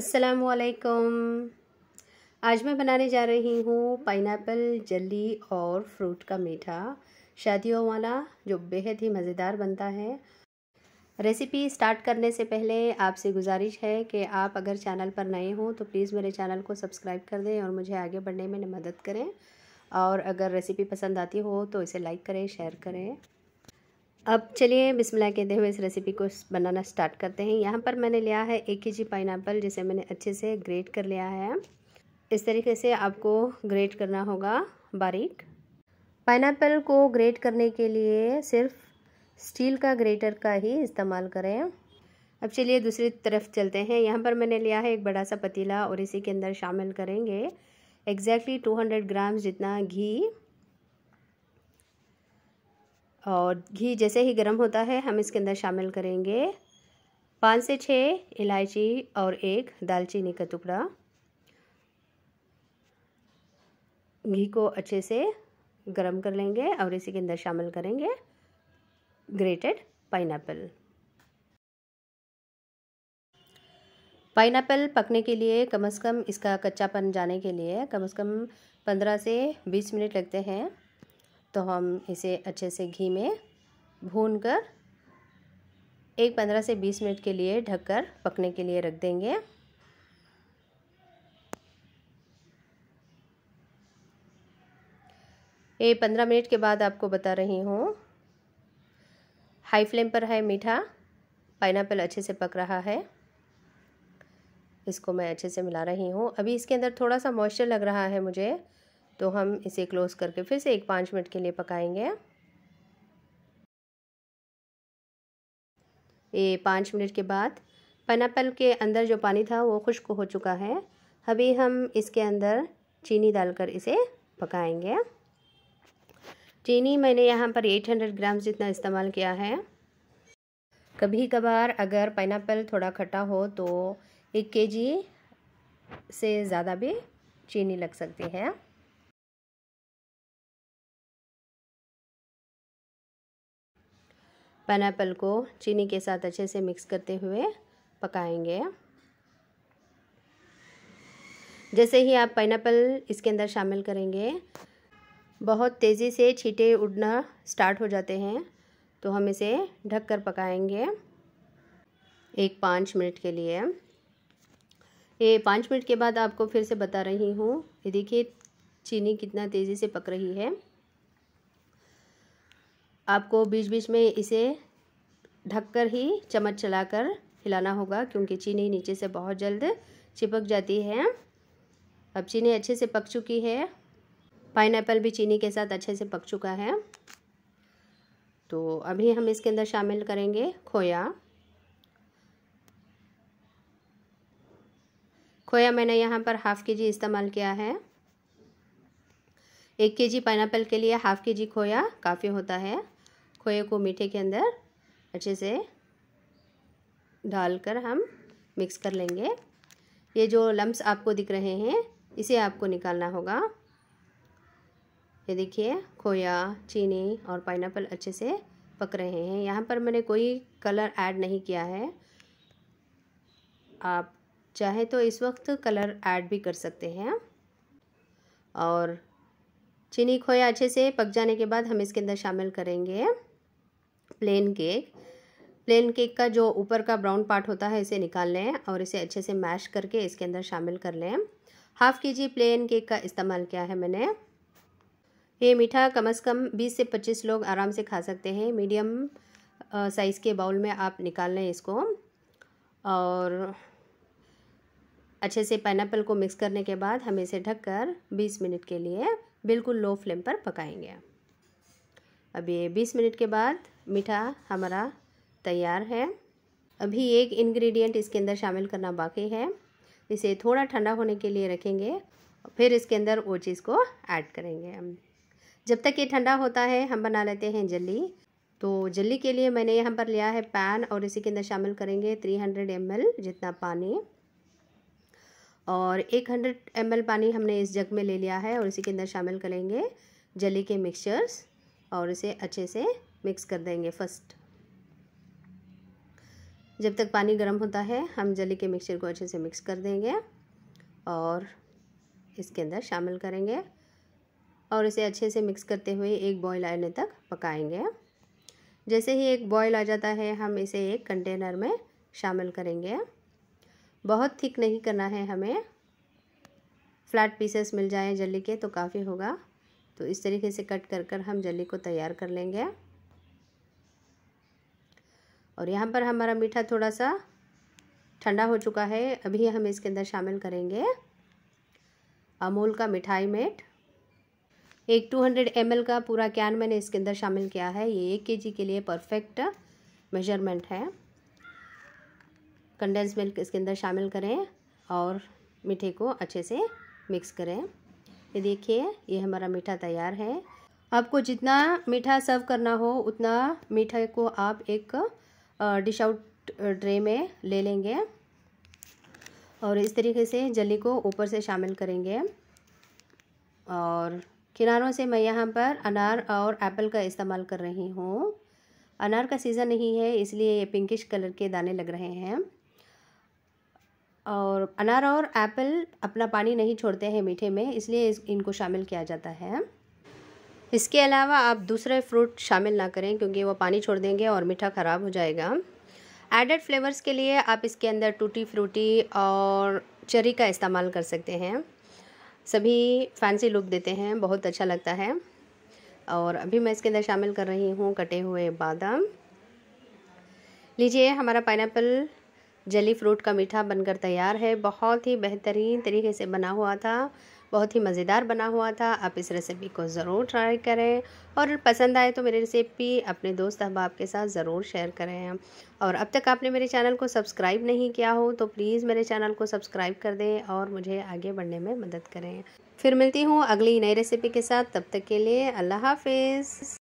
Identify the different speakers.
Speaker 1: असलकुम आज मैं बनाने जा रही हूँ ऐपल जली और फ्रूट का मीठा शादियों वाला जो बेहद ही मज़ेदार बनता है रेसिपी स्टार्ट करने से पहले आपसे गुजारिश है कि आप अगर चैनल पर नए हों तो प्लीज़ मेरे चैनल को सब्सक्राइब कर दें और मुझे आगे बढ़ने में मदद करें और अगर रेसिपी पसंद आती हो तो इसे लाइक करें शेयर करें अब चलिए बिस्मिल्लाह कहते हुए इस रेसिपी को बनाना स्टार्ट करते हैं यहाँ पर मैंने लिया है एक के जी पाइनएप्पल जिसे मैंने अच्छे से ग्रेट कर लिया है इस तरीके से आपको ग्रेट करना होगा बारीक पाइनएप्पल को ग्रेट करने के लिए सिर्फ स्टील का ग्रेटर का ही इस्तेमाल करें अब चलिए दूसरी तरफ चलते हैं यहाँ पर मैंने लिया है एक बड़ा सा पतीला और इसी के अंदर शामिल करेंगे एग्जैक्टली टू हंड्रेड ग्राम्स जितना घी और घी जैसे ही गर्म होता है हम इसके अंदर शामिल करेंगे पाँच से छः इलायची और एक दालचीनी का टुकड़ा घी को अच्छे से गरम कर लेंगे और इसी के अंदर शामिल करेंगे ग्रेटेड पाइन पाइन ऐपल पकने के लिए कम से कम इसका कच्चापन जाने के लिए कम से कम पंद्रह से बीस मिनट लगते हैं तो हम इसे अच्छे से घी में भून कर एक पंद्रह से बीस मिनट के लिए ढककर पकने के लिए रख देंगे ये पंद्रह मिनट के बाद आपको बता रही हूँ हाई फ्लेम पर है मीठा पाइन अच्छे से पक रहा है इसको मैं अच्छे से मिला रही हूँ अभी इसके अंदर थोड़ा सा मॉइस्चर लग रहा है मुझे तो हम इसे क्लोज़ करके फिर से एक पाँच मिनट के लिए पकाएंगे ये पाँच मिनट के बाद पनापल के अंदर जो पानी था वो खुश्क हो चुका है अभी हम इसके अंदर चीनी डालकर इसे पकाएंगे चीनी मैंने यहाँ पर 800 ग्राम जितना इस्तेमाल किया है कभी कभार अगर पाइनापल थोड़ा खट्टा हो तो एक केजी से ज़्यादा भी चीनी लग सकती है पाइनएप्पल को चीनी के साथ अच्छे से मिक्स करते हुए पकाएंगे जैसे ही आप पाइनएप्पल इसके अंदर शामिल करेंगे बहुत तेज़ी से छीटे उड़ना स्टार्ट हो जाते हैं तो हम इसे ढक कर पकाएंगे एक पाँच मिनट के लिए ये पाँच मिनट के बाद आपको फिर से बता रही हूँ ये देखिए चीनी कितना तेज़ी से पक रही है आपको बीच बीच में इसे ढककर ही चम्मच चलाकर हिलाना होगा क्योंकि चीनी नीचे से बहुत जल्द चिपक जाती है अब चीनी अच्छे से पक चुकी है पाइन भी चीनी के साथ अच्छे से पक चुका है तो अभी हम इसके अंदर शामिल करेंगे खोया खोया मैंने यहाँ पर हाफ़ के जी इस्तेमाल किया है एक के जी पाइन के लिए हाफ़ के जी खोया काफ़ी होता है खोए को मीठे के अंदर अच्छे से डालकर हम मिक्स कर लेंगे ये जो लम्ब आपको दिख रहे हैं इसे आपको निकालना होगा ये देखिए खोया चीनी और पाइन अच्छे से पक रहे हैं यहाँ पर मैंने कोई कलर ऐड नहीं किया है आप चाहे तो इस वक्त कलर ऐड भी कर सकते हैं और चीनी खोया अच्छे से पक जाने के बाद हम इसके अंदर शामिल करेंगे प्लेन केक प्लेन केक का जो ऊपर का ब्राउन पार्ट होता है इसे निकाल लें और इसे अच्छे से मैश करके इसके अंदर शामिल कर लें हाफ़ के जी प्लेन केक का इस्तेमाल किया है मैंने ये मीठा कम से कम 20 से 25 लोग आराम से खा सकते हैं मीडियम साइज़ के बाउल में आप निकाल लें इसको और अच्छे से पाइनएप्पल को मिक्स करने के बाद हम इसे ढककर 20 मिनट के लिए बिल्कुल लो फ्लेम पर पकाएंगे अब ये 20 मिनट के बाद मीठा हमारा तैयार है अभी एक इंग्रेडिएंट इसके अंदर शामिल करना बाकी है इसे थोड़ा ठंडा होने के लिए रखेंगे फिर इसके अंदर वो चीज़ को ऐड करेंगे हम जब तक ये ठंडा होता है हम बना लेते हैं जली तो जली के लिए मैंने यहाँ पर लिया है पैन और इसी के अंदर शामिल करेंगे थ्री हंड्रेड एम एल जितना पानी और एक हंड्रेड एम एल पानी हमने इस जग में ले लिया है और इसी के अंदर शामिल करेंगे जली के मिक्सचर्स और इसे अच्छे से मिक्स कर देंगे फर्स्ट जब तक पानी गर्म होता है हम जली के मिक्सचर को अच्छे से मिक्स कर देंगे और इसके अंदर शामिल करेंगे और इसे अच्छे से मिक्स करते हुए एक बॉईल आने तक पकाएंगे जैसे ही एक बॉईल आ जाता है हम इसे एक कंटेनर में शामिल करेंगे बहुत थिक नहीं करना है हमें फ्लैट पीसेस मिल जाएँ जली के तो काफ़ी होगा तो इस तरीके से कट कर कर हम जली को तैयार कर लेंगे और यहाँ पर हमारा मीठा थोड़ा सा ठंडा हो चुका है अभी हम इसके अंदर शामिल करेंगे अमूल का मिठाई मेट एक 200 हंड्रेड का पूरा कैन मैंने इसके अंदर शामिल किया है ये एक के जी के लिए परफेक्ट मेजरमेंट है कंडेंस मिल्क इसके अंदर शामिल करें और मीठे को अच्छे से मिक्स करें ये देखिए ये हमारा मीठा तैयार है आपको जितना मीठा सर्व करना हो उतना मीठा को आप एक डिश आउट ट्रे में ले लेंगे और इस तरीके से जली को ऊपर से शामिल करेंगे और किनारों से मैं यहाँ पर अनार और एप्पल का इस्तेमाल कर रही हूँ अनार का सीज़न नहीं है इसलिए ये पिंकिश कलर के दाने लग रहे हैं और अनार और एप्पल अपना पानी नहीं छोड़ते हैं मीठे में इसलिए इनको शामिल किया जाता है इसके अलावा आप दूसरे फ्रूट शामिल ना करें क्योंकि वो पानी छोड़ देंगे और मीठा ख़राब हो जाएगा एडेड फ्लेवर्स के लिए आप इसके अंदर टूटी फ्रूटी और चरी का इस्तेमाल कर सकते हैं सभी फैंसी लुक देते हैं बहुत अच्छा लगता है और अभी मैं इसके अंदर शामिल कर रही हूँ कटे हुए बादाम लीजिए हमारा पाइनएप्पल जली फ्रूट का मीठा बनकर तैयार है बहुत ही बेहतरीन तरीके से बना हुआ था बहुत ही मज़ेदार बना हुआ था आप इस रेसिपी को ज़रूर ट्राई करें और पसंद आए तो मेरी रेसिपी अपने दोस्त अहबाब के साथ ज़रूर शेयर करें और अब तक आपने मेरे चैनल को सब्सक्राइब नहीं किया हो तो प्लीज़ मेरे चैनल को सब्सक्राइब कर दें और मुझे आगे बढ़ने में मदद करें फिर मिलती हूँ अगली नई रेसिपी के साथ तब तक के लिए अल्लाह हाफिज़